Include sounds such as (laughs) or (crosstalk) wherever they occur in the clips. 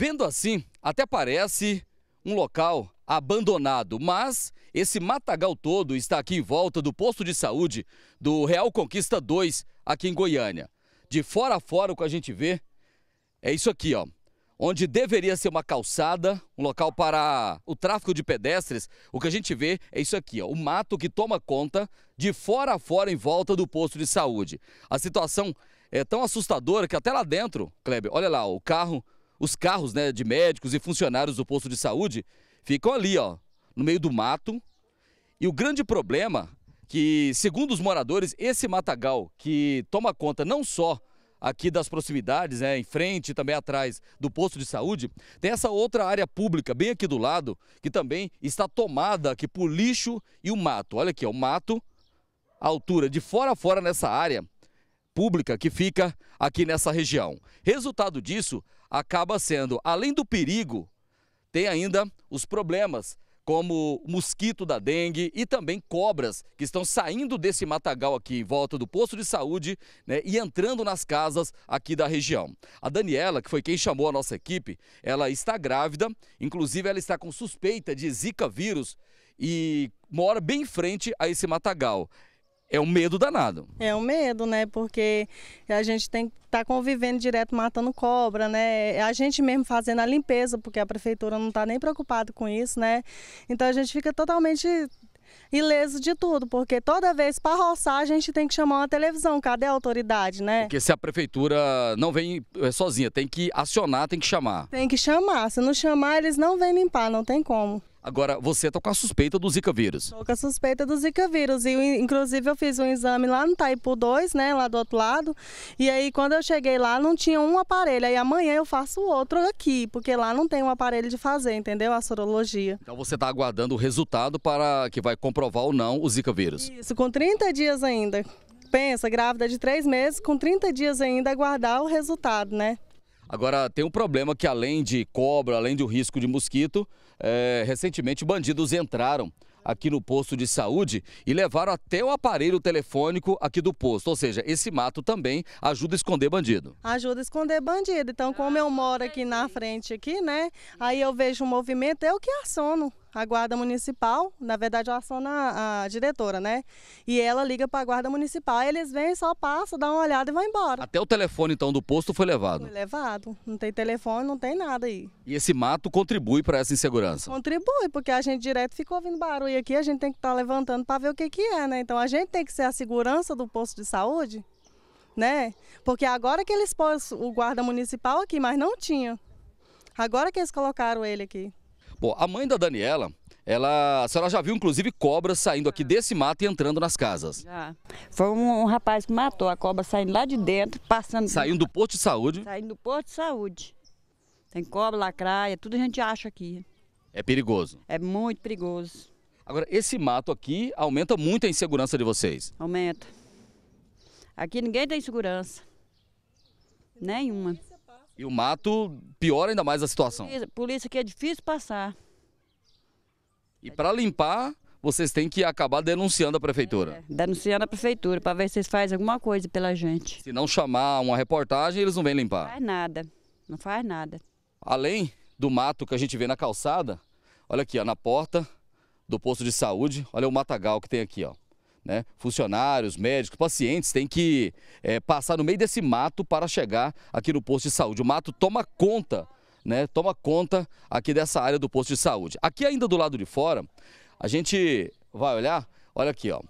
Vendo assim, até parece um local abandonado, mas esse matagal todo está aqui em volta do posto de saúde do Real Conquista 2, aqui em Goiânia. De fora a fora, o que a gente vê é isso aqui, ó. Onde deveria ser uma calçada, um local para o tráfego de pedestres, o que a gente vê é isso aqui, ó, o mato que toma conta de fora a fora em volta do posto de saúde. A situação é tão assustadora que até lá dentro, Kleber, olha lá, ó, o carro os carros né, de médicos e funcionários do posto de saúde ficam ali, ó, no meio do mato. E o grande problema que, segundo os moradores, esse matagal que toma conta não só aqui das proximidades, né, em frente e também atrás do posto de saúde, tem essa outra área pública bem aqui do lado, que também está tomada aqui por lixo e o mato. Olha aqui, ó, o mato, a altura de fora a fora nessa área pública que fica aqui nessa região. Resultado disso, acaba sendo, além do perigo, tem ainda os problemas, como mosquito da dengue e também cobras que estão saindo desse matagal aqui em volta do posto de saúde né, e entrando nas casas aqui da região. A Daniela, que foi quem chamou a nossa equipe, ela está grávida, inclusive ela está com suspeita de Zika vírus e mora bem em frente a esse matagal. É um medo danado. É um medo, né? Porque a gente tem que estar tá convivendo direto matando cobra, né? É a gente mesmo fazendo a limpeza, porque a prefeitura não está nem preocupada com isso, né? Então a gente fica totalmente ileso de tudo, porque toda vez para roçar a gente tem que chamar uma televisão, cadê a autoridade, né? Porque se a prefeitura não vem eh, sozinha, tem que acionar, tem que chamar. Tem que chamar, se não chamar eles não vêm limpar, não tem como. Agora, você está com a suspeita do Zika vírus. Estou com a suspeita do Zika vírus. E, inclusive, eu fiz um exame lá no Taipu 2, né? Lá do outro lado. E aí, quando eu cheguei lá, não tinha um aparelho. Aí amanhã eu faço outro aqui, porque lá não tem um aparelho de fazer, entendeu? A sorologia. Então você está aguardando o resultado para que vai comprovar ou não o Zika vírus. Isso, com 30 dias ainda. Pensa, grávida de 3 meses, com 30 dias ainda aguardar o resultado, né? Agora, tem um problema que além de cobra, além do risco de mosquito, é, recentemente bandidos entraram aqui no posto de saúde e levaram até o aparelho telefônico aqui do posto. Ou seja, esse mato também ajuda a esconder bandido. Ajuda a esconder bandido. Então, como eu moro aqui na frente aqui, né? Aí eu vejo o movimento, eu que assono a guarda municipal, na verdade eu aciona a diretora, né? E ela liga para a guarda municipal, eles vêm, só passam, dão uma olhada e vão embora. Até o telefone então do posto foi levado? Foi levado, não tem telefone, não tem nada aí. E esse mato contribui para essa insegurança? Contribui, porque a gente direto ficou ouvindo barulho aqui, a gente tem que estar tá levantando para ver o que que é, né? Então a gente tem que ser a segurança do posto de saúde, né? Porque agora que eles pôs o guarda municipal aqui, mas não tinha. Agora que eles colocaram ele aqui. Bom, a mãe da Daniela, ela, a senhora já viu inclusive cobras saindo aqui desse mato e entrando nas casas? Já. Foi um, um rapaz que matou a cobra saindo lá de dentro, passando. Saindo do posto de saúde? Saindo do posto de saúde. Tem cobra, lacraia, tudo a gente acha aqui. É perigoso? É muito perigoso. Agora, esse mato aqui aumenta muito a insegurança de vocês? Aumenta. Aqui ninguém tem segurança. Nenhuma. E o mato piora ainda mais a situação. Por isso que é difícil passar. E para limpar, vocês têm que acabar denunciando a prefeitura. É, denunciando a prefeitura, para ver se vocês fazem alguma coisa pela gente. Se não chamar uma reportagem, eles não vêm limpar. Não faz nada, não faz nada. Além do mato que a gente vê na calçada, olha aqui, ó, na porta do posto de saúde, olha o matagal que tem aqui, ó. Né? Funcionários, médicos, pacientes têm que é, passar no meio desse mato para chegar aqui no posto de saúde. O mato toma conta, né? toma conta aqui dessa área do posto de saúde. Aqui ainda do lado de fora, a gente vai olhar, olha aqui, ó.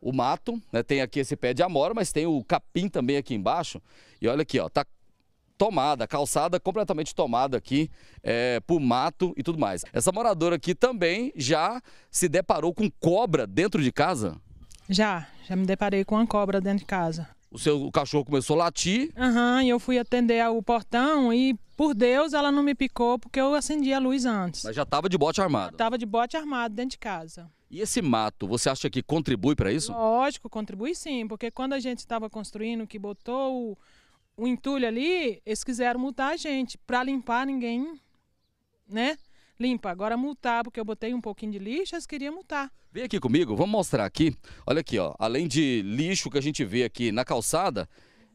O mato, né? tem aqui esse pé de amora, mas tem o capim também aqui embaixo. E olha aqui, ó, tá tomada, calçada completamente tomada aqui é, por mato e tudo mais. Essa moradora aqui também já se deparou com cobra dentro de casa? Já, já me deparei com uma cobra dentro de casa. O seu cachorro começou a latir? Aham, uhum, e eu fui atender o portão e, por Deus, ela não me picou porque eu acendi a luz antes. Mas já estava de bote armado? estava de bote armado dentro de casa. E esse mato, você acha que contribui para isso? Lógico, contribui sim, porque quando a gente estava construindo, que botou o entulho ali, eles quiseram multar a gente. Para limpar, ninguém, né? Limpa. Agora multar, porque eu botei um pouquinho de lixo, eles queriam multar. Vem aqui comigo, vamos mostrar aqui. Olha aqui, ó. Além de lixo que a gente vê aqui na calçada,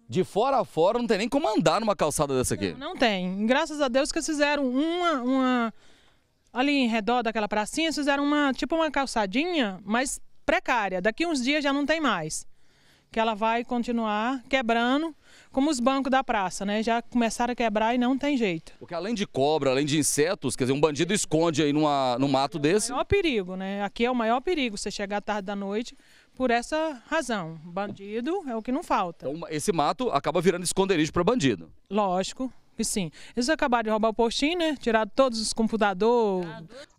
de fora a fora não tem nem como andar numa calçada dessa aqui. Não, não tem. Graças a Deus que eles fizeram uma, uma. Ali em redor daquela pracinha, fizeram uma, tipo uma calçadinha, mas precária. Daqui uns dias já não tem mais que ela vai continuar quebrando, como os bancos da praça, né? Já começaram a quebrar e não tem jeito. Porque além de cobra, além de insetos, quer dizer, um bandido esconde aí numa, num mato desse. É o maior perigo, né? Aqui é o maior perigo você chegar tarde da noite por essa razão. Bandido é o que não falta. Então, esse mato acaba virando esconderijo para bandido. Lógico. E sim, eles acabaram de roubar o postinho, né? Tiraram todos os computadores.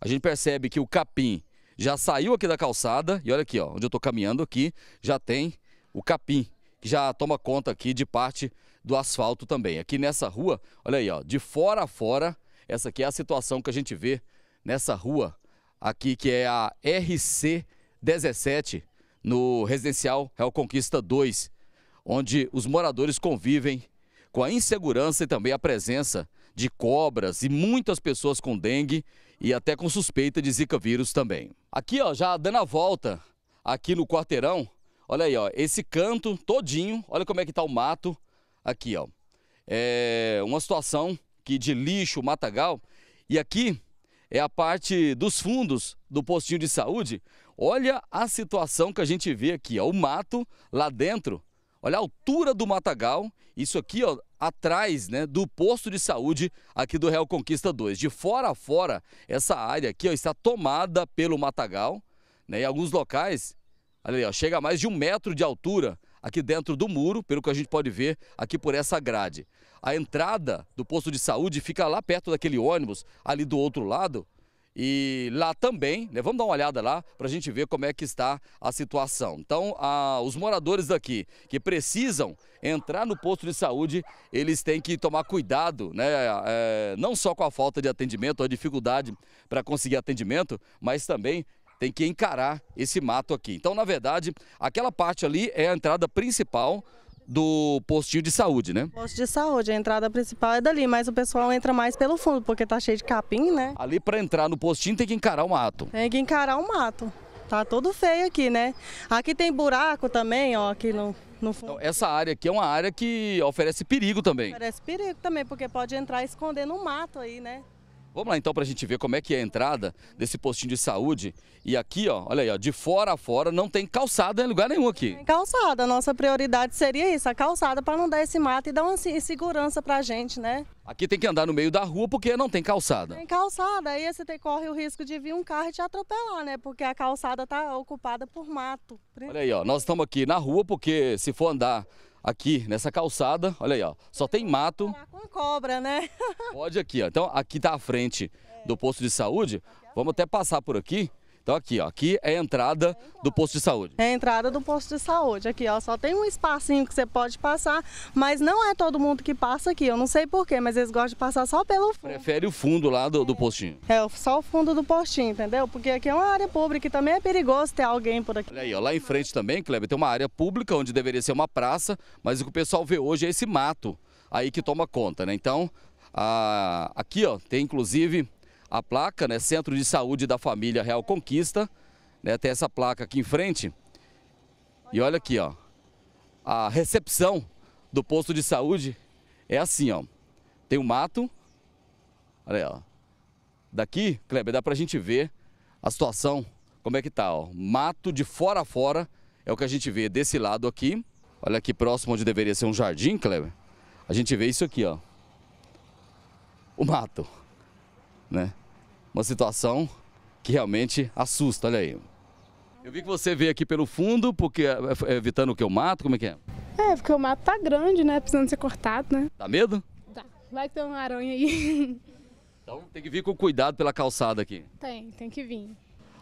A gente percebe que o capim já saiu aqui da calçada, e olha aqui, ó, onde eu estou caminhando aqui, já tem o capim, que já toma conta aqui de parte do asfalto também. Aqui nessa rua, olha aí, ó, de fora a fora, essa aqui é a situação que a gente vê nessa rua aqui, que é a RC 17, no residencial Real Conquista 2, onde os moradores convivem com a insegurança e também a presença de cobras e muitas pessoas com dengue e até com suspeita de zika vírus também. Aqui, ó, já dando a volta aqui no quarteirão, Olha aí, ó, esse canto todinho, olha como é que tá o mato aqui, ó. É uma situação que de lixo, matagal. E aqui é a parte dos fundos do postinho de saúde. Olha a situação que a gente vê aqui, ó, o mato lá dentro. Olha a altura do matagal, isso aqui, ó, atrás, né, do posto de saúde aqui do Real Conquista 2. De fora a fora, essa área aqui, ó, está tomada pelo matagal, né? Em alguns locais ali, ó, chega a mais de um metro de altura aqui dentro do muro, pelo que a gente pode ver aqui por essa grade. A entrada do posto de saúde fica lá perto daquele ônibus, ali do outro lado. E lá também, né, vamos dar uma olhada lá para a gente ver como é que está a situação. Então, a, os moradores daqui que precisam entrar no posto de saúde, eles têm que tomar cuidado, né, é, não só com a falta de atendimento, a dificuldade para conseguir atendimento, mas também tem que encarar esse mato aqui. Então, na verdade, aquela parte ali é a entrada principal do postinho de saúde, né? Posto de saúde, a entrada principal é dali, mas o pessoal entra mais pelo fundo, porque tá cheio de capim, né? Ali para entrar no postinho tem que encarar o mato. Tem que encarar o mato. Tá todo feio aqui, né? Aqui tem buraco também, ó, aqui no, no fundo. Então, essa área aqui é uma área que oferece perigo também. Oferece perigo também, porque pode entrar e esconder no mato aí, né? Vamos lá então para a gente ver como é que é a entrada desse postinho de saúde. E aqui, ó, olha aí, ó, de fora a fora não tem calçada em lugar nenhum aqui. Tem calçada, nossa prioridade seria isso, a calçada para não dar esse mato e dar uma insegurança para a gente, né? Aqui tem que andar no meio da rua porque não tem calçada. Tem calçada, aí você tem, corre o risco de vir um carro e te atropelar, né? Porque a calçada está ocupada por mato. Olha aí, ó, nós estamos aqui na rua porque se for andar aqui nessa calçada, olha aí, ó, só tem mato. Com cobra, né? Pode aqui, ó. Então aqui tá a frente do posto de saúde. Vamos até passar por aqui então aqui, ó, aqui é a entrada do posto de saúde. É a entrada do posto de saúde. Aqui, ó, só tem um espacinho que você pode passar, mas não é todo mundo que passa aqui. Eu não sei porquê, mas eles gostam de passar só pelo fundo. Prefere o fundo lá do, do é. postinho. É, só o fundo do postinho, entendeu? Porque aqui é uma área pública e também é perigoso ter alguém por aqui. Olha aí, ó, lá em frente também, Kleber, tem uma área pública onde deveria ser uma praça, mas o que o pessoal vê hoje é esse mato aí que toma conta, né? Então, a... aqui, ó, tem inclusive a placa, né, Centro de Saúde da Família Real Conquista, né, tem essa placa aqui em frente. E olha aqui, ó, a recepção do posto de saúde é assim, ó. Tem um mato, olha aí, ó. Daqui, Kleber, dá pra gente ver a situação, como é que tá, ó. Mato de fora a fora é o que a gente vê desse lado aqui. Olha aqui próximo onde deveria ser um jardim, Kleber. A gente vê isso aqui, ó. O mato né? Uma situação que realmente assusta, olha aí. Eu vi que você veio aqui pelo fundo, porque é, é, é, evitando o que eu mato, como é que é? É, porque o mato tá grande, né? Precisando ser cortado, né? Dá medo? Dá. Vai ter uma aranha aí. (laughs) Então tem que vir com cuidado pela calçada aqui. Tem, tem que vir.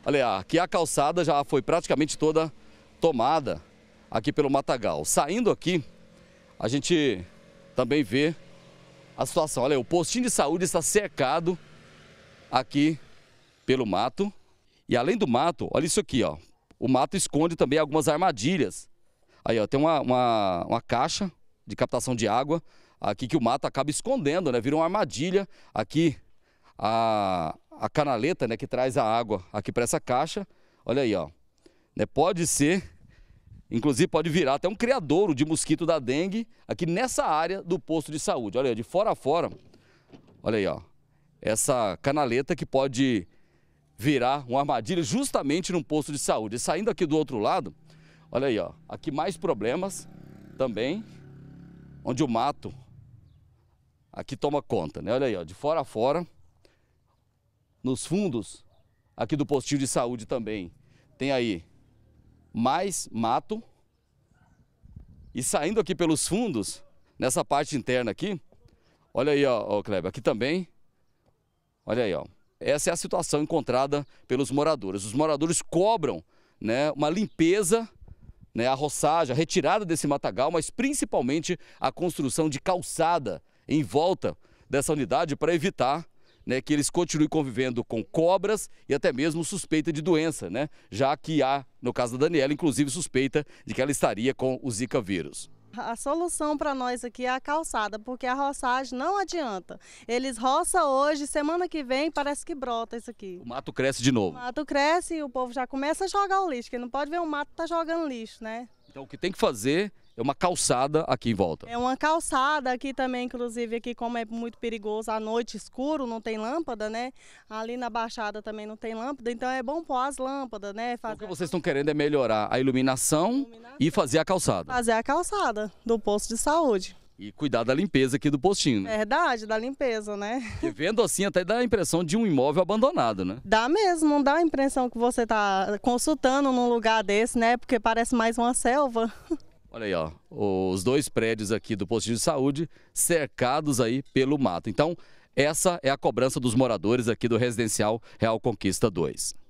Olha, aqui a calçada já foi praticamente toda tomada aqui pelo Matagal. Saindo aqui, a gente também vê a situação. Olha, o postinho de saúde está secado aqui pelo mato. E além do mato, olha isso aqui, ó. O mato esconde também algumas armadilhas. Aí, ó, tem uma, uma, uma caixa de captação de água aqui que o mato acaba escondendo, né? Vira uma armadilha aqui a, a canaleta, né, que traz a água aqui para essa caixa. Olha aí, ó. Né, pode ser, inclusive pode virar até um criadouro de mosquito da dengue aqui nessa área do posto de saúde. Olha aí, de fora a fora. Olha aí, ó essa canaleta que pode virar uma armadilha justamente num posto de saúde. E saindo aqui do outro lado, olha aí, ó, aqui mais problemas também, onde o mato aqui toma conta, né? Olha aí, ó, de fora a fora, nos fundos aqui do postinho de saúde também, tem aí mais mato. E saindo aqui pelos fundos, nessa parte interna aqui, olha aí, ó, ó Kleber, aqui também Olha aí, ó. Essa é a situação encontrada pelos moradores. Os moradores cobram né, uma limpeza, né, a roçagem, a retirada desse matagal, mas principalmente a construção de calçada em volta dessa unidade para evitar né, que eles continuem convivendo com cobras e até mesmo suspeita de doença, né? já que há, no caso da Daniela, inclusive suspeita de que ela estaria com o Zika vírus. A solução para nós aqui é a calçada, porque a roçagem não adianta. Eles roçam hoje, semana que vem parece que brota isso aqui. O mato cresce de novo. O mato cresce e o povo já começa a jogar o lixo, que não pode ver o mato tá jogando lixo, né? Então o que tem que fazer é uma calçada aqui em volta. É uma calçada aqui também, inclusive aqui como é muito perigoso, à noite escuro, não tem lâmpada, né? Ali na Baixada também não tem lâmpada, então é bom pôr as lâmpadas, né? Fazer... O que vocês estão querendo é melhorar a iluminação, iluminação e fazer a calçada. Fazer a calçada do posto de saúde. E cuidar da limpeza aqui do postinho. Né? Verdade, da limpeza, né? E vendo assim até dá a impressão de um imóvel abandonado, né? Dá mesmo, não dá a impressão que você está consultando num lugar desse, né? Porque parece mais uma selva. (laughs) Olha aí, ó, os dois prédios aqui do posto de saúde cercados aí pelo mato. Então, essa é a cobrança dos moradores aqui do residencial Real Conquista 2.